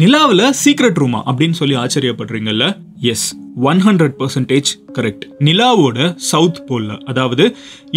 நிலாவில் சீக்ரெட் ரூமா அப்படின்னு சொல்லி ஆச்சரியப்படுறீங்கல்ல yes one hundred percentage correct நிலாவோட சவுத் போலில் அதாவது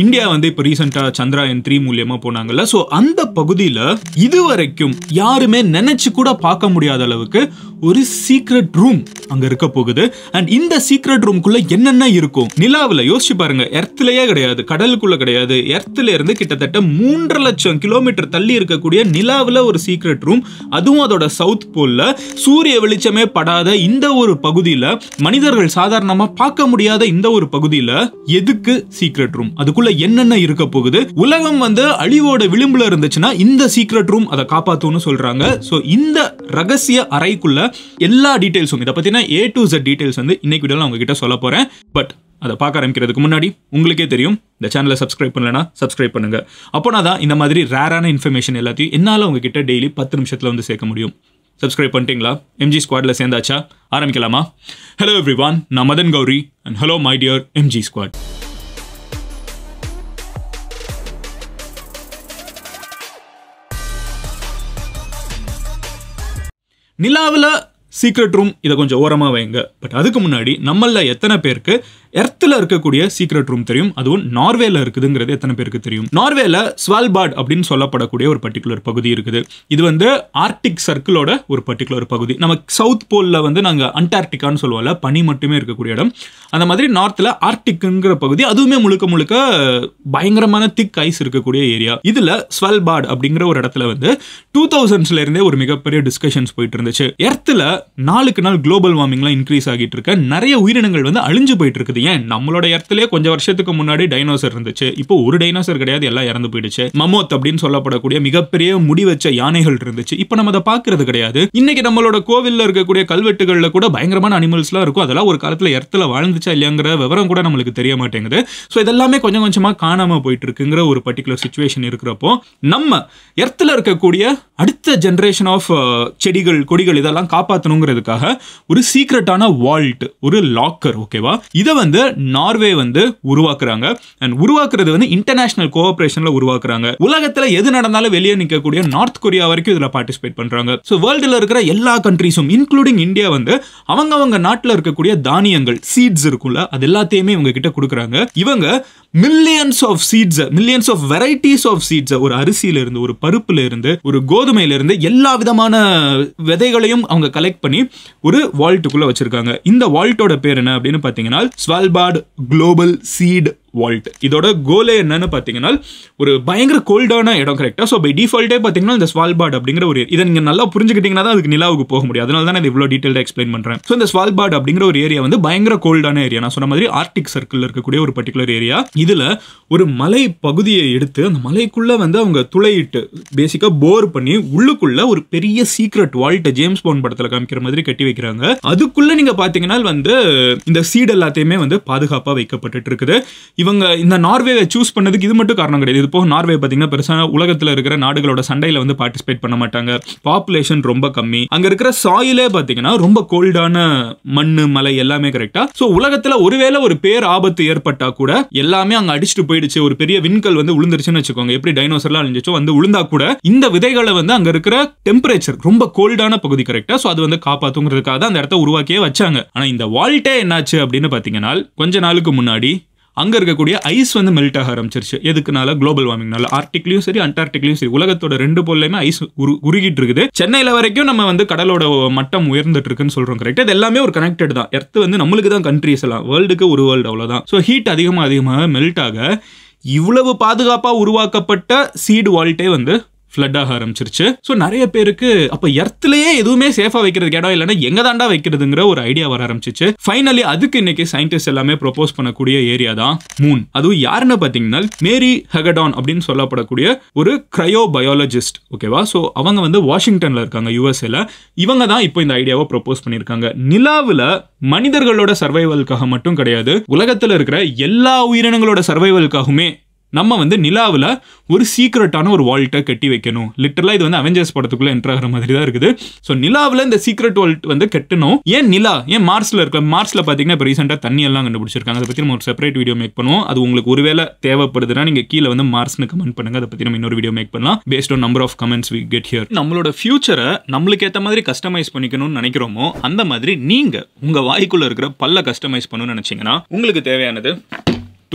இந்தியா வந்து இப்போ ரீசெண்டாக சந்திராயன் த்ரீ மூலியமாக போனாங்கல்ல ஸோ அந்த பகுதியில் இது வரைக்கும் யாருமே நினச்சி கூட பார்க்க முடியாத அளவுக்கு ஒரு சீக்ரெட் ரூம் அங்கே இருக்க போகுது அண்ட் இந்த சீக்ரெட் ரூம்குள்ளே என்னென்ன இருக்கும் நிலாவில் யோசிச்சு பாருங்க எர்த்துலேயே கிடையாது கடலுக்குள்ளே கிடையாது எர்த்துல இருந்து கிட்டத்தட்ட மூன்று லட்சம் கிலோமீட்டர் தள்ளி இருக்கக்கூடிய நிலாவில் ஒரு சீக்ரெட் ரூம் அதுவும் அதோட சவுத் போலில் சூரிய வெளிச்சமே படாத இந்த ஒரு பகுதியில் மனிதர்கள் சாதாரணமா பார்க்க முடியாத இந்த ஒரு பகுதியில எதுக்கு சீக்ரெட் ரூம் அதுக்குள்ள என்னென்ன இருக்க போகுது உலகம் வந்து அழிவோட விளிம்புல இருந்துச்சுன்னா இந்த சீக்ரெட் ரூம் அதை காப்பாத்தும்னு சொல்றாங்க சோ இந்த ரகசிய அறைக்குள்ள எல்லா டீடைல்ஸும் இதை பத்தினா ஏ டு ஜெட் டீடைல்ஸ் வந்து இன்னைக்கு வீடியோவில் உங்ககிட்ட சொல்ல போறேன் பட் அதை பார்க்க ஆரம்பிக்கிறதுக்கு முன்னாடி உங்களுக்கே தெரியும் இந்த சேனலை சப்ஸ்கிரைப் பண்ணலனா சப்ஸ்கிரைப் பண்ணுங்க அப்போனா தான் இந்த மாதிரி ரேரான இன்ஃபர்மேஷன் எல்லாத்தையும் என்னால் உங்ககிட்ட டெய்லி பத்து நிமிஷத்தில் வந்து சேர்க்க முடியும் சப்ஸ்கிரைப் பண்ணிட்டீங்களா எம்ஜி ஸ்குவாடில் சேர்ந்தாச்சா ஆரம்பிக்கலாமா ஹலோ எவ்ரி ஒன் நான் Madhan Gowri and hello my dear MG squad நிலாவில் சீக்ரெட் ரூம் இதை கொஞ்சம் ஓரமாக வைங்க பட் அதுக்கு முன்னாடி நம்மளில் எத்தனை பேருக்கு எர்த்தில் இருக்கக்கூடிய சீக்ரெட் ரூம் தெரியும் அதுவும் நார்வேல இருக்குதுங்கிறது எத்தனை பேருக்கு தெரியும் நார்வேல ஸ்வால்பாட் அப்படின்னு சொல்லப்படக்கூடிய ஒரு பர்டிகுலர் பகுதி இருக்குது இது வந்து ஆர்டிக் சர்க்கிளோட ஒரு பர்டிகுலர் பகுதி நம்ம சவுத் போலில் வந்து நாங்கள் அண்டார்டிகான்னு சொல்லுவோம்ல பனி மட்டுமே இருக்கக்கூடிய இடம் அந்த மாதிரி நார்த்தில் ஆர்டிக்ங்கிற பகுதி அதுவுமே முழுக்க முழுக்க பயங்கரமான திக் ஐஸ் இருக்கக்கூடிய ஏரியா இதில் ஸ்வல்பார்ட் அப்படிங்கிற ஒரு இடத்துல வந்து டூ தௌசண்ட்ஸ்லேருந்தே ஒரு மிகப்பெரிய டிஸ்கஷன்ஸ் போயிட்டு இருந்துச்சு எர்த்தில் நாளுக்கு நாள் குளோபல் வார்மிங்லாம் இன்க்ரீஸ் ஆகிட்டு இருக்க நிறைய உயிரினங்கள் வந்து அழிஞ்சு போயிட்டு இருக்குது ஏன் நம்மளோட இடத்துலயே கொஞ்சம் வருஷத்துக்கு முன்னாடி டைனோசர் இருந்துச்சு இப்போ ஒரு டைனோசர் கிடையாது எல்லாம் இறந்து போயிடுச்சு மமோத் அப்படின்னு சொல்லப்படக்கூடிய மிகப்பெரிய முடி வச்ச யானைகள் இருந்துச்சு இப்போ நம்ம அதை பார்க்கறது கிடையாது இன்னைக்கு நம்மளோட கோவிலில் இருக்கக்கூடிய கல்வெட்டுகளில் கூட பயங்கரமான அனிமல்ஸ்லாம் இருக்கும் அதெல்லாம் ஒரு காலத்தில் இடத்துல வாழ்ந்துச்சா இல்லையாங்கிற விவரம் கூட நம்மளுக்கு தெரிய மாட்டேங்குது ஸோ இதெல்லாமே கொஞ்சம் கொஞ்சமாக காணாமல் போயிட்டு இருக்குங்கிற ஒரு பர்டிகுலர் சுச்சுவேஷன் இருக்கிறப்போ நம்ம இடத்துல இருக்கக்கூடிய அடுத்த ஜென்ரேஷன் ஆஃப் uh, செடிகள் கொடிகள் இதெல்லாம் காப்பாற்றணுங்கிறதுக்காக ஒரு சீக்ரெட்டான வால்ட் ஒரு லாக்கர் ஓகேவா இதை வந்து நார்வே வந்து உருவாக்குறாங்க அண்ட் உருவாக்குறது வந்து இன்டர்நேஷனல் கோஆபரேஷன்ல உருவாக்குறாங்க உலகத்துல எது நடந்தாலும் வெளியே நிற்கக்கூடிய நார்த் கொரியா வரைக்கும் இதுல பார்ட்டிசிபேட் பண்றாங்க ஸோ வேர்ல்டுல இருக்கிற எல்லா கண்ட்ரீஸும் இன்க்ளூடிங் இந்தியா வந்து அவங்க அவங்க நாட்டில் இருக்கக்கூடிய தானியங்கள் சீட்ஸ் இருக்கும்ல அது எல்லாத்தையுமே இவங்க கிட்ட கொடுக்குறாங்க இவங்க millions of seeds millions of varieties of seeds ஒரு அரிசியில இருந்து ஒரு பருப்புல இருந்து ஒரு கோதுமையில இருந்து எல்லா விதமான விதைகளையும் அவங்க கலெக்ட் பண்ணி ஒரு வால்ட்டுக்குள்ள வச்சிருக்காங்க இந்த வால்ட்டோட பேர் என்ன அப்படின்னு பாத்தீங்கன்னா Svalbard Global Seed வால்ட் இதோட கோலே என்னன்னு பார்த்தீங்கன்னா ஒரு பயங்கர கோல்டான இடம் கரெக்டாக ஸோ பை டிஃபால்ட்டே பார்த்தீங்கன்னா இந்த ஸ்வால்பாட் அப்படிங்கிற ஒரு இதை நீங்கள் நல்லா புரிஞ்சுக்கிட்டீங்கன்னா தான் அதுக்கு நிலாவுக்கு போக முடியும் அதனால தான் நான் இவ்வளோ டீட்டெயிலாக எக்ஸ்பிளைன் பண்ணுறேன் ஸோ இந்த ஸ்வால்பாட் அப்படிங்கிற ஒரு ஏரியா வந்து பயங்கர கோல்டான ஏரியா நான் சொன்ன மாதிரி ஆர்டிக் சர்க்கிளில் இருக்கக்கூடிய ஒரு பர்டிகுலர் ஏரியா இதில் ஒரு மலை பகுதியை எடுத்து அந்த மலைக்குள்ளே வந்து அவங்க துளையிட்டு பேசிக்காக போர் பண்ணி உள்ளுக்குள்ள ஒரு பெரிய சீக்ரெட் வால்ட்டை ஜேம்ஸ் போன் படத்தில் காமிக்கிற மாதிரி கட்டி வைக்கிறாங்க அதுக்குள்ளே நீங்கள் பார்த்தீங்கன்னா வந்து இந்த சீட் எல்லாத்தையுமே வந்து பாதுகாப்பாக வைக்கப்பட்டு இருக்குது இவங்க இந்த நார்வேவை சூஸ் பண்ணதுக்கு இது மட்டும் காரணம் கிடையாது இது போக நார்வே பார்த்தீங்கன்னா பெருசாக உலகத்தில் இருக்கிற நாடுகளோட சண்டையில் வந்து பார்ட்டிசிபேட் பண்ண மாட்டாங்க பாப்புலேஷன் ரொம்ப கம்மி அங்கே இருக்கிற சாயிலே பார்த்தீங்கன்னா ரொம்ப கோல்டான மண் மலை எல்லாமே கரெக்டாக ஸோ உலகத்தில் ஒருவேளை ஒரு பேர் ஆபத்து ஏற்பட்டால் கூட எல்லாமே அங்கே அடிச்சுட்டு போயிடுச்சு ஒரு பெரிய விண்கல் வந்து விழுந்துருச்சுன்னு வச்சுக்கோங்க எப்படி டைனோசர்லாம் அழிஞ்சிச்சோ வந்து விழுந்தா கூட இந்த விதைகளை வந்து அங்கே இருக்கிற டெம்பரேச்சர் ரொம்ப கோல்டான பகுதி கரெக்டாக ஸோ அது வந்து காப்பாற்றுங்கிறதுக்காக தான் அந்த இடத்த உருவாக்கியே வச்சாங்க ஆனால் இந்த வால்ட்டே என்னாச்சு அப்படின்னு பார்த்தீங்கன்னா கொஞ்ச நாளுக்கு முன்னாடி அங்கே இருக்கக்கூடிய ஐஸ் வந்து மெல்ட் ஆக ஆரம்பிச்சிருச்சு எதுக்குனால குளோபல் வார்மிங்னால ஆர்டிக்லையும் சரி அண்டார்டிக்லையும் சரி உலகத்தோட ரெண்டு பொருளையுமே ஐஸ் உருகிட்டு இருக்குது சென்னையில் வரைக்கும் நம்ம வந்து கடலோட மட்டம் உயர்ந்துட்டு இருக்குன்னு சொல்கிறோம் கரெக்டாக இது எல்லாமே ஒரு கனெக்டட் தான் எர்த்து வந்து நம்மளுக்கு தான் கண்ட்ரிஸ் எல்லாம் வேர்ல்டுக்கு ஒரு வேர்ல்டு அவ்வளோதான் ஸோ ஹீட் அதிகமாக அதிகமாக மெல்ட் ஆக இவ்வளவு பாதுகாப்பாக உருவாக்கப்பட்ட சீடு வால்ட்டே வந்து ஃப்ளட் ஆக ஆரம்பிச்சிருச்சு ஸோ நிறைய பேருக்கு அப்போ எர்த்லயே எதுவுமே சேஃபாக வைக்கிறதுக்கு இடம் இல்லைன்னா எங்கே தாண்டா வைக்கிறதுங்கிற ஒரு ஐடியா வர ஆரம்பிச்சிச்சு ஃபைனலி அதுக்கு இன்னைக்கு சயின்டிஸ்ட் எல்லாமே ப்ரொப்போஸ் பண்ணக்கூடிய ஏரியா தான் மூன் அதுவும் யாருன்னு பார்த்தீங்கன்னா மேரி ஹெகடான் அப்படின்னு சொல்லப்படக்கூடிய ஒரு கிரையோ பயாலஜிஸ்ட் ஓகேவா ஸோ அவங்க வந்து வாஷிங்டனில் இருக்காங்க யூஎஸ்ஏல இவங்க தான் இப்போ இந்த ஐடியாவை ப்ரொப்போஸ் பண்ணியிருக்காங்க நிலாவில் மனிதர்களோட சர்வைவலுக்காக மட்டும் கிடையாது உலகத்தில் இருக்கிற எல்லா உயிரினங்களோட சர்வைவலுக்காகவுமே நம்ம வந்து நிலாவில் ஒரு சீக்ரெட்டான ஒரு வால்ட்டை கட்டி வைக்கணும் லிட்டரலாக இது வந்து அவெஞ்சர்ஸ் படத்துக்குள்ளே என்ட்ராகிற மாதிரி தான் இருக்குது ஸோ நிலாவில் இந்த சீக்ரெட் வால்ட் வந்து கட்டணும் ஏன் நிலா ஏன் மார்ஸில் இருக்க மார்ஸில் பார்த்தீங்கன்னா இப்போ ரீசெண்டாக தண்ணி எல்லாம் கண்டுபிடிச்சிருக்காங்க அதை பற்றி நம்ம ஒரு செப்பரேட் வீடியோ மேக் பண்ணுவோம் அது உங்களுக்கு ஒருவேளை தேவைப்படுதுன்னா நீங்கள் கீழே வந்து மார்ஸ்னு கமெண்ட் பண்ணுங்கள் அதை பற்றி நம்ம இன்னொரு வீடியோ மேக் பண்ணலாம் based on number of comments we get here நம்மளோட ஃபியூச்சரை நம்மளுக்கு ஏற்ற மாதிரி கஸ்டமைஸ் பண்ணிக்கணும்னு நினைக்கிறோமோ அந்த மாதிரி நீங்கள் உங்கள் வாய்க்குள்ளே இருக்கிற பல்ல கஸ்டமைஸ் பண்ணணும்னு நினச்சிங்கன்னா உங்களுக்கு தேவையானது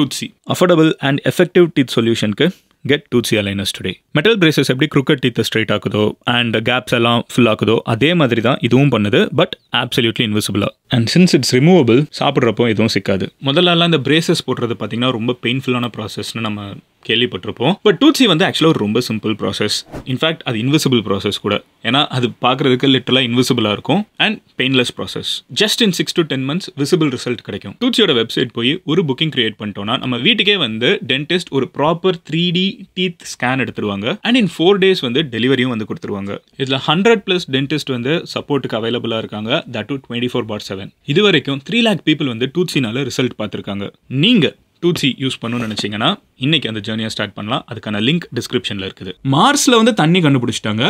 Toothsi affordable and effective teeth சொல்யூஷனுக்கு get Toothsi aligners today metal braces எப்படி குருக்கட் டீத்தை ஸ்ட்ரைட் ஆக்குதோ அண்ட் கேப்ஸ் எல்லாம் ஃபில் ஆக்குதோ அதே மாதிரி தான் இதுவும் பண்ணுது பட் ஆப்சல்யூட்லி இன்விசிபிளாக அண்ட் சின்ஸ் இட்ஸ் ரிமூவபிள் சாப்பிட்றப்போ எதுவும் சிக்காது முதல்லலாம் இந்த பிரேசஸ் போடுறது பார்த்தீங்கன்னா ரொம்ப பெயின்ஃபுல்லான ப்ராசஸ்னு நம்ம கேள்விப்பட்டிருப்போம் பட் டூத்ஸி வந்து ஆக்சுவலாக ஒரு ரொம்ப சிம்பிள் ப்ராசஸ் இன்ஃபேக்ட் அது இன்விசிபிள் ப்ராசஸ் கூட ஏன்னா அது பார்க்குறதுக்கு லிட்டலாக இன்விசிபிளாக இருக்கும் and painless process just in six to ten months visible result கிடைக்கும் டூத்ஸியோட வெப்சைட் போய் ஒரு புக்கிங் கிரியேட் பண்ணிட்டோம்னா நம்ம வீட்டுக்கே வந்து டென்டிஸ்ட் ஒரு proper three D teeth scan எடுத்துருவாங்க அண்ட் இன் ஃபோர் டேஸ் வந்து டெலிவரியும் வந்து கொடுத்துருவாங்க இதில் ஹண்ட்ரட் ப்ளஸ் டென்டிஸ்ட் வந்து சப்போர்ட்டுக்கு அவைலபிளாக இருக்காங்க தட் டு டுவெண்ட்டி ஃபோர் பார்ட் செவன் செவன் இது வரைக்கும் த்ரீ லேக் பீப்புள் வந்து டூத்ஸினால ரிசல்ட் பார்த்துருக்காங்க நீங்க டூட்சி யூஸ் பண்ணணும்னு நினைச்சீங்கன்னா இன்னைக்கு அந்த ஜேர்னியை ஸ்டார்ட் பண்ணலாம் அதுக்கான லிங்க் டிஸ்கிரிப்ஷன்ல இருக்குது மார்ஸ்ல வந்து தண்ணி கண்டுபிடிச்சிட்டாங்க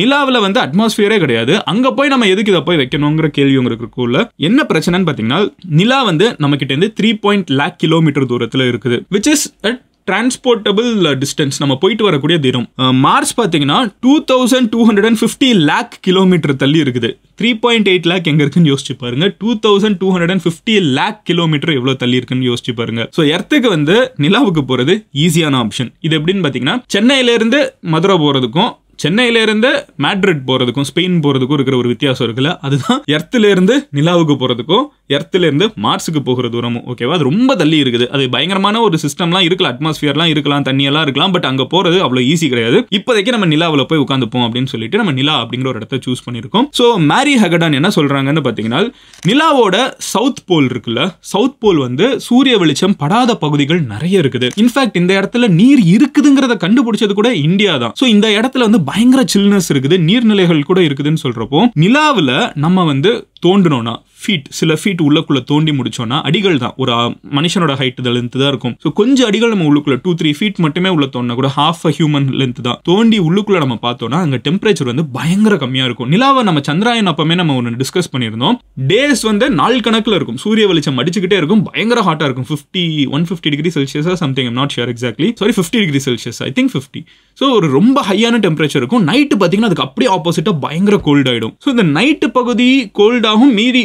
நிலாவில் வந்து அட்மாஸ்பியரே கிடையாது அங்கே போய் நம்ம எதுக்கு இதை போய் வைக்கணுங்கிற கேள்வி உங்களுக்கு இருக்குள்ள என்ன பிரச்சனைன்னு பார்த்தீங்கன்னா நிலா வந்து நம்மக்கிட்ட இருந்து த்ரீ பாயிண்ட் லேக் கிலோமீட்டர் தூரத்தில் இருக்குது which is at transportable distance நம்ம போயிட்டு வரக்கூடிய தூரம் மார்ஸ் பார்த்தீங்கன்னா two thousand two hundred and fifty lakh kilometre தள்ளி இருக்குது த்ரீ பாயிண்ட் எயிட் லேக் எங்கே இருக்குன்னு யோசிச்சு பாருங்க two thousand two hundred and fifty lakh kilometre எவ்வளோ தள்ளி இருக்குன்னு யோசிச்சு பாருங்க ஸோ எர்த்துக்கு வந்து நிலாவுக்கு போகிறது ஈஸியான ஆப்ஷன் இது எப்படின்னு பார்த்தீங்கன்னா சென்னையிலேருந்து மதுரை போகிறதுக்கும் சென்னையிலேருந்து மேட்ரிட் போகிறதுக்கும் ஸ்பெயின் போகிறதுக்கும் இருக்கிற ஒரு வித்தியாசம் இருக்குல்ல அதுதான் எர்த்துலேருந்து நிலாவுக்கு போகிறதுக்கும் எர்த்துலேருந்து மார்ஸுக்கு போகிற தூரமும் ஓகேவா அது ரொம்ப தள்ளி இருக்குது அது பயங்கரமான ஒரு சிஸ்டம்லாம் இருக்கலாம் அட்மாஸ்ஃபியர்லாம் இருக்கலாம் தண்ணியெல்லாம் இருக்கலாம் பட் அங்கே போகிறது அவ்வளோ ஈஸி கிடையாது இப்போதைக்கு நம்ம நிலாவில் போய் உட்காந்துப்போம் அப்படின்னு சொல்லிட்டு நம்ம நிலா அப்படிங்கிற ஒரு இடத்த சூஸ் பண்ணியிருக்கோம் ஸோ மேரி ஹெகடான் என்ன சொல்கிறாங்கன்னு பார்த்தீங்கன்னா நிலாவோட சவுத் போல் இருக்குல்ல சவுத் போல் வந்து சூரிய வெளிச்சம் படாத பகுதிகள் நிறைய இருக்குது இன்ஃபேக்ட் இந்த இடத்துல நீர் இருக்குதுங்கிறத கண்டுபிடிச்சது கூட இந்தியா தான் ஸோ இந்த இடத்துல வந்து பயங்கர சில்னஸ் இருக்குது நீர்நிலைகள் கூட இருக்குதுன்னு சொல்றப்போ நிலாவில் நம்ம வந்து தோண்டணும்னா ஃபீட் சில ஃபீட் உள்ளக்குள்ளே தோண்டி முடிச்சோன்னா அடிகள் தான் ஒரு மனுஷனோட ஹைட் லென்த் தான் இருக்கும் ஸோ கொஞ்சம் அடிகள் நம்ம உள்ளுக்குள்ளே டூ த்ரீ ஃபீட் மட்டுமே உள்ள தோணா கூட ஹாஃப் அ ஹியூமன் லென்த் தான் தோண்டி உள்ளுக்குள்ளே நம்ம பார்த்தோம்னா அங்கே டெம்பரேச்சர் வந்து பயங்கர கம்மியாக இருக்கும் நிலாவை நம்ம சந்திராயன் அப்பமே நம்ம ஒன்று டிஸ்கஸ் பண்ணியிருந்தோம் டேஸ் வந்து நாள் கணக்கில் இருக்கும் சூரிய வெளிச்சம் அடிச்சுக்கிட்டே இருக்கும் பயங்கர ஹாட்டாக இருக்கும் ஃபிஃப்டி ஒன் ஃபிஃப்டி டிகிரி செல்சியஸாக something um not sure exactly sorry fifty degree Celsius I think fifty so ஒரு ரொம்ப ஹையான டெம்பரேச்சர் இருக்கும் நைட்டு பார்த்தீங்கன்னா அதுக்கு அப்படியே ஆப்போசிட்டாக பயங்கர கோல்ட் ஆகிடும் ஸோ இந்த நைட்டு பகுதி கோல்டாகும் மீதி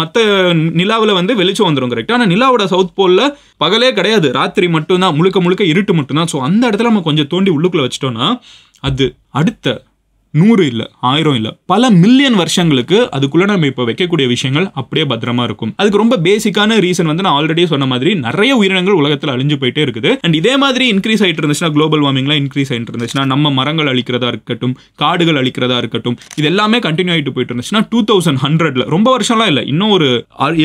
மற்ற நிலாவில் வந்து வெளிச்சம் வந்துடும் கரெக்ட் ஆனால் நிலாவோட சவுத் போலில் பகலே கிடையாது ராத்திரி மட்டும்தான் முழுக்க முழுக்க இருட்டு மட்டும்தான் ஸோ அந்த இடத்துல நம்ம கொஞ்சம் தோண்டி உள்ளுக்குள்ளே வச்சிட்டோம்னா அது அடுத்த நூறு இல்லை ஆயிரம் இல்லை பல மில்லியன் வருஷங்களுக்கு அதுக்குள்ளே நம்ம இப்போ வைக்கக்கூடிய விஷயங்கள் அப்படியே பத்திரமா இருக்கும் அதுக்கு ரொம்ப பேசிக்கான ரீசன் வந்து நான் ஆல்ரெடி சொன்ன மாதிரி நிறைய உயிரினங்கள் உலகத்தில் அழிஞ்சு போயிட்டே இருக்குது அண்ட் இதே மாதிரி இன்க்ரீஸ் ஆகிட்டு இருந்துச்சுன்னா குளோபல் வார்மிங்லாம் இன்க்ரீஸ் ஆகிட்டு இருந்துச்சுன்னா நம்ம மரங்கள் அழிக்கிறதா இருக்கட்டும் காடுகள் அழிக்கிறதா இருக்கட்டும் இது எல்லாமே கண்டினியூ ஆகிட்டு போயிட்டு இருந்துச்சுன்னா டூ தௌசண்ட் ஹண்ட்ரட்ல ரொம்ப வருஷம்லாம் இல்லை இன்னும் ஒரு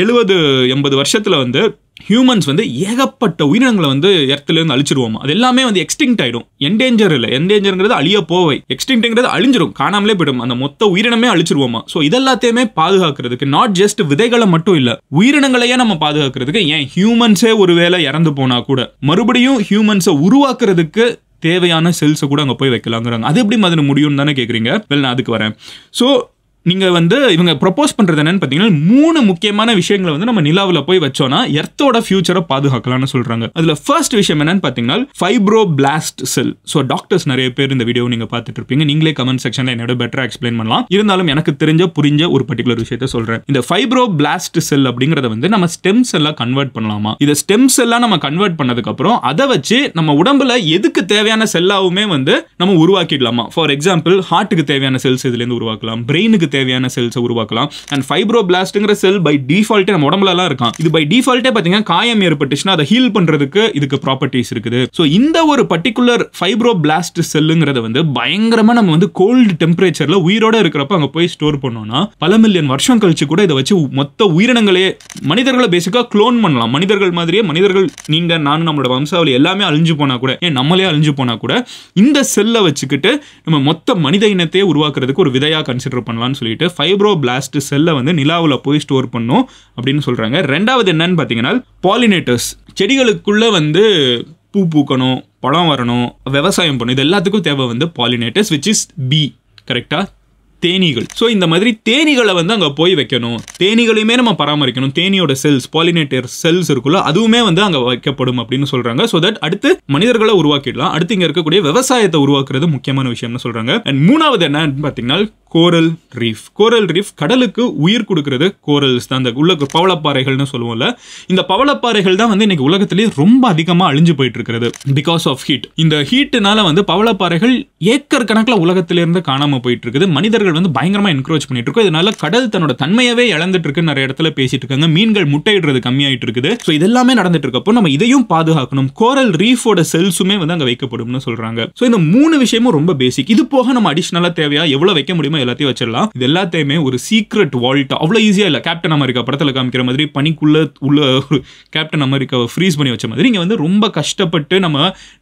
எழுபது எண்பது வருஷத்தில் வந்து ஹியூமன்ஸ் வந்து ஏகப்பட்ட உயிரினங்களை வந்து எர்த்துலேருந்து அழிச்சிருவோம் அது எல்லாமே வந்து எக்ஸ்டிங்ட் ஆகிடும் என்டேஞ்சர் இல்லை என்டேஞ்சருங்கிறது அழிய போவை எக்ஸ்டிங்ட்ங்கிறது அழிஞ்சிரும் காணாமலே போயிடும் அந்த மொத்த உயிரினமே அழிச்சிருவோமா ஸோ இதெல்லாத்தையுமே பாதுகாக்கிறதுக்கு நாட் ஜஸ்ட் விதைகளை மட்டும் இல்லை உயிரினங்களையே நம்ம பாதுகாக்கிறதுக்கு ஏன் ஹியூமன்ஸே ஒருவேளை இறந்து போனா கூட மறுபடியும் ஹியூமன்ஸை உருவாக்குறதுக்கு தேவையான செல்ஸை கூட அங்கே போய் வைக்கலாங்கிறாங்க அது எப்படி மாதிரி முடியும்னு தானே கேட்குறீங்க வெல் நான் அதுக்கு வரேன் ஸோ நீங்கள் வந்து இவங்க ப்ரொப்போஸ் பண்ணுறது என்னென்னு பார்த்தீங்கன்னா மூணு முக்கியமான விஷயங்களை வந்து நம்ம நிலாவில் போய் வச்சோம்னா எர்த்தோட ஃபியூச்சரை பாதுகாக்கலாம்னு சொல்கிறாங்க அதில் ஃபர்ஸ்ட் விஷயம் என்னன்னு பார்த்தீங்கன்னா fibroblast cell so doctors நிறைய பேர் இந்த வீடியோ நீங்கள் பார்த்துட்டு இருப்பீங்க நீங்களே கமெண்ட் செக்ஷனில் என்னோட பெட்டராக எக்ஸ்பிளைன் பண்ணலாம் இருந்தாலும் எனக்கு தெரிஞ்ச புரிஞ்ச ஒரு பர்டிகுலர் விஷயத்த சொல்கிறேன் இந்த ஃபைப்ரோ பிளாஸ்ட் செல் அப்படிங்கிறத வந்து நம்ம ஸ்டெம் செல்லாக கன்வெர்ட் பண்ணலாமா இதை ஸ்டெம் செல்லாக நம்ம கன்வெர்ட் பண்ணதுக்கப்புறம் அதை வச்சு நம்ம உடம்புல எதுக்கு தேவையான செல்லாவுமே வந்து நம்ம உருவாக்கிடலாமா ஃபார் எக்ஸாம்பிள் ஹார்ட்டுக்கு தேவையான செல்ஸ் இதுலேருந்து உருவாக்கலாம் பிரெயினுக்கு தேவையான செல்ஸை உருவாக்கலாம் அண்ட் ஃபைப்ரோ பிளாஸ்ட்டுங்கிற செல் பை டிஃபால்ட்டே நம்ம உடம்புலலாம் இருக்கும் இது பை டிஃபால்ட்டே பார்த்தீங்கன்னா காயம் ஏற்பட்டுச்சுன்னா அதை ஹீல் பண்ணுறதுக்கு இதுக்கு ப்ராப்பர்ட்டிஸ் இருக்குது ஸோ இந்த ஒரு பர்டிகுலர் ஃபைப்ரோ பிளாஸ்ட் செல்லுங்கிறத வந்து பயங்கரமாக நம்ம வந்து கோல்டு டெம்பரேச்சரில் உயிரோட இருக்கிறப்ப அங்கே போய் ஸ்டோர் பண்ணோம்னா பல மில்லியன் வருஷம் கழிச்சு கூட இதை வச்சு மொத்த உயிரினங்களே மனிதர்களை பேசிக்காக க்ளோன் பண்ணலாம் மனிதர்கள் மாதிரியே மனிதர்கள் நீங்கள் நான் நம்மளோட வம்சாவளி எல்லாமே அழிஞ்சு போனால் கூட ஏன் நம்மளே அழிஞ்சு போனால் கூட இந்த செல்லை வச்சுக்கிட்டு நம்ம மொத்த மனித இனத்தையே உருவாக்குறதுக்கு ஒரு விதையாக கன்சிடர் பண்ணலாம்னு சொல்லிட்டு ஃபைப்ரோ பிளாஸ்ட் செல்லை வந்து நிலாவில் போய் ஸ்டோர் பண்ணும் அப்படின்னு சொல்கிறாங்க ரெண்டாவது என்னன்னு பார்த்தீங்கன்னா பாலினேட்டர்ஸ் செடிகளுக்குள்ளே வந்து பூ பூக்கணும் பழம் வரணும் விவசாயம் பண்ணணும் இது எல்லாத்துக்கும் தேவை வந்து பாலினேட்டர்ஸ் விச் இஸ் பி கரெக்டாக தேனீகள் ஸோ இந்த மாதிரி தேனீகளை வந்து அங்கே போய் வைக்கணும் தேனீகளையுமே நம்ம பராமரிக்கணும் தேனியோட செல்ஸ் பாலினேட்டர் செல்ஸ் இருக்குல்ல அதுவுமே வந்து அங்கே வைக்கப்படும் அப்படின்னு சொல்றாங்க ஸோ தட் அடுத்து மனிதர்களை உருவாக்கிடலாம் அடுத்து இங்கே இருக்கக்கூடிய விவசாயத்தை உருவாக்குறது முக்கியமான விஷயம்னு சொல்றாங்க அண்ட் மூணாவது என்னன்னு பார்த்தீங்கன்னா கோரல் ரீஃப் கோரல் ரீஃப் கடலுக்கு உயிர் கொடுக்கறது கோரல்ஸ் தான் அந்த உள்ள பவளப்பாறைகள்னு சொல்லுவோம்ல இந்த பவளப்பாறைகள் தான் வந்து இன்னைக்கு உலகத்திலேயே ரொம்ப அதிகமாக அழிஞ்சு போயிட்டு இருக்கிறது பிகாஸ் ஆஃப் ஹீட் இந்த ஹீட்டுனால வந்து பவளப்பாறைகள் ஏக்கர் கணக்கில் உலகத்திலேருந்து காணாமல் போயிட்டு இருக்குது மனிதர்கள் மீன்கள் வந்து பயங்கரமாக என்க்ரோச் பண்ணிட்டு இருக்கோம் இதனால கடல் தன்னோட தன்மையவே இழந்துட்டு இருக்கு நிறைய இடத்துல பேசிட்டு இருக்காங்க மீன்கள் முட்டையிடுறது கம்மியாயிட்டு இருக்குது ஸோ இதெல்லாமே நடந்துட்டு இருக்கப்போ நம்ம இதையும் பாதுகாக்கணும் கோரல் ரீஃபோட செல்ஸுமே வந்து அங்கே வைக்கப்படும்னு சொல்றாங்க ஸோ இந்த மூணு விஷயமும் ரொம்ப பேசிக் இது போக நம்ம அடிஷ்னலாக தேவையா எவ்வளோ வைக்க முடியுமோ எல்லாத்தையும் வச்சிடலாம் இது எல்லாத்தையுமே ஒரு சீக்ரெட் வால்ட் அவ்வளோ ஈஸியாக இல்லை கேப்டன் அமெரிக்கா படத்தில் காமிக்கிற மாதிரி பனிக்குள்ள உள்ள கேப்டன் அமெரிக்காவை ஃப்ரீஸ் பண்ணி வச்ச மாதிரி இங்கே வந்து ரொம்ப கஷ்டப்பட்டு நம்ம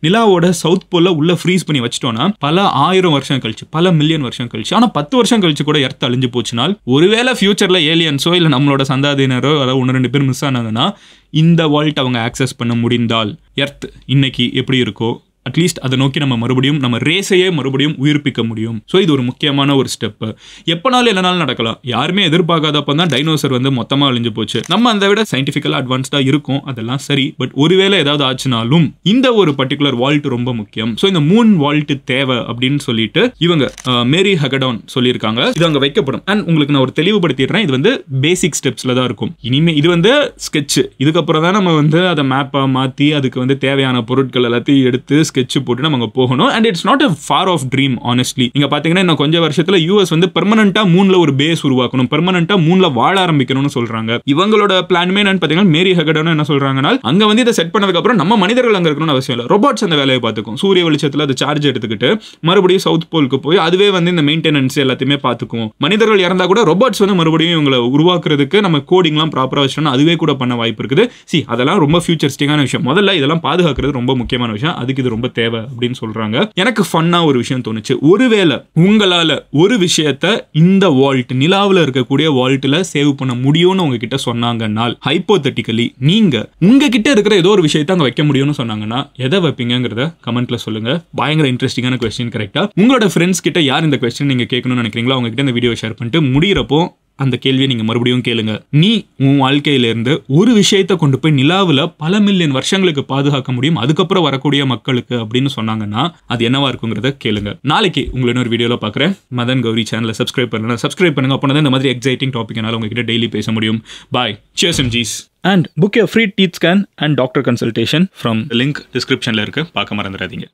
நிலாவோட சவுத் போல உள்ள ஃப்ரீஸ் பண்ணி வச்சிட்டோம்னா பல ஆயிரம் வருஷம் கழிச்சு பல மில்லியன் வருஷம் கழிச்சு ஆனால் பத்து வருஷம் கழிச்சு கூட எர்த் அழிஞ்சு போச்சுனால் ஒருவேளை ஃபியூச்சரில் ஏலியன்ஸோ இல்லை நம்மளோட சந்தாதியினரோ அதாவது ஒன்று ரெண்டு பேர் மிஸ் ஆனாங்கன்னா இந்த வேர்ல்ட் அவங்க ஆக்சஸ் பண்ண முடிந்தால் எர்த் இன்னைக்கு எப்படி இருக்கோ அட்லீஸ்ட் அதை நோக்கி நம்ம மறுபடியும் நம்ம ரேஸையே மறுபடியும் உயிர்ப்பிக்க முடியும் ஸோ இது ஒரு முக்கியமான ஒரு ஸ்டெப்பு எப்போனாலும் என்னனாலும் நடக்கலாம் யாருமே எதிர்பார்க்காதப்ப தான் டைனோசர் வந்து மொத்தமாக அழிஞ்சு போச்சு நம்ம அதை விட சயின்டிஃபிக்கலாக அட்வான்ஸ்டாக இருக்கும் அதெல்லாம் சரி பட் ஒருவேளை ஏதாவது ஆச்சுனாலும் இந்த ஒரு பர்டிகுலர் வால்ட் ரொம்ப முக்கியம் ஸோ இந்த மூணு வால்ட் தேவை அப்படின்னு சொல்லிட்டு இவங்க மேரி ஹகடான் சொல்லியிருக்காங்க இது அங்கே வைக்கப்படும் அண்ட் உங்களுக்கு நான் ஒரு தெளிவுபடுத்திடுறேன் இது வந்து பேசிக் ஸ்டெப்ஸில் தான் இருக்கும் இனிமேல் இது வந்து ஸ்கெட்ச் இதுக்கப்புறம் தான் நம்ம வந்து அதை மேப்பாக மாற்றி அதுக்கு வந்து தேவையான பொருட்கள் எல்லாத்தையும் எடுத்து ஸ்கெட்ச் போட்டு நம்ம அங்கே போகணும் and it's not a far off dream honestly இங்கே பார்த்தீங்கன்னா இன்னும் கொஞ்சம் வருஷத்தில் யூஎஸ் வந்து பெர்மனண்டா மூணில் ஒரு பேஸ் உருவாக்கணும் பெர்மனண்டா மூணில் வாழ ஆரம்பிக்கணும்னு சொல்றாங்க இவங்களோட பிளானுமே என்னன்னு பார்த்தீங்கன்னா மேரி ஹெகடனும் என்ன சொல்றாங்கன்னா அங்கே வந்து இதை செட் பண்ணதுக்கப்புறம் நம்ம மனிதர்கள் அங்கே இருக்கணும்னு அவசியம் இல்லை ரோபோட்ஸ் அந்த வேலையை பார்த்துக்கும் சூரிய வெளிச்சத்தில் அது சார்ஜ் எடுத்துக்கிட்டு மறுபடியும் சவுத் போலுக்கு போய் அதுவே வந்து இந்த மெயின்டெனன்ஸ் எல்லாத்தையுமே பார்த்துக்கும் மனிதர்கள் இறந்தா கூட ரோபோட்ஸ் வந்து மறுபடியும் இவங்களை உருவாக்குறதுக்கு நம்ம கோடிங்லாம் ப்ராப்பராக வச்சுனா அதுவே கூட பண்ண வாய்ப்பு இருக்குது சி அதெல்லாம் ரொம்ப ஃபியூச்சரிஸ்டிக்கான விஷயம் முதல்ல இதெல்லாம் பாதுகாக்கிறது ரொம்ப முக்கியமான விஷயம் அதுக்கு இது ரொம்ப ரொம்ப தேவை அப்படின்னு சொல்றாங்க எனக்கு ஃபன்னா ஒரு விஷயம் தோணுச்சு ஒருவேளை உங்களால ஒரு விஷயத்த இந்த வால்ட் நிலாவில் இருக்கக்கூடிய வால்ட்ல சேவ் பண்ண முடியும்னு உங்ககிட்ட சொன்னாங்கன்னா ஹைப்போதட்டிக்கலி நீங்க உங்ககிட்ட இருக்கிற ஏதோ ஒரு விஷயத்த அங்க வைக்க முடியும்னு சொன்னாங்கன்னா எதை வைப்பீங்கிறத கமெண்ட்ல சொல்லுங்க பயங்கர இன்ட்ரெஸ்டிங்கான கொஸ்டின் கரெக்டா உங்களோட ஃப்ரெண்ட்ஸ் கிட்ட யார் இந்த கொஸ்டின் நீங்க கேட்கணும்னு நினைக்கிறீங்களோ அவங்க இந்த வீடியோ ஷேர் பண்ணிட்டு முடியிறப்போ அந்த கேள்வியை நீங்கள் மறுபடியும் கேளுங்க நீ உன் வாழ்க்கையிலேருந்து ஒரு விஷயத்தை கொண்டு போய் நிலாவில் பல மில்லியன் வருஷங்களுக்கு பாதுகாக்க முடியும் அதுக்கப்புறம் வரக்கூடிய மக்களுக்கு அப்படின்னு சொன்னாங்கன்னா அது என்னவா இருக்குங்கிறத கேளுங்க நாளைக்கு உங்களை இன்னொரு வீடியோவில் பார்க்குறேன் மதன் கௌரி சேனலை சப்ஸ்கிரைப் பண்ணுங்க சப்ஸ்கிரைப் பண்ணுங்க அப்போ இந்த மாதிரி எக்ஸைட்டிங் டாபிக் உங்ககிட்ட டெய்லி பேச முடியும் bye cheers M G's and book free teeth scan and doctor consultation from link டிஸ்கிரிப்ஷனில் இருக்குது பார்க்க மறந்துடாதீங்க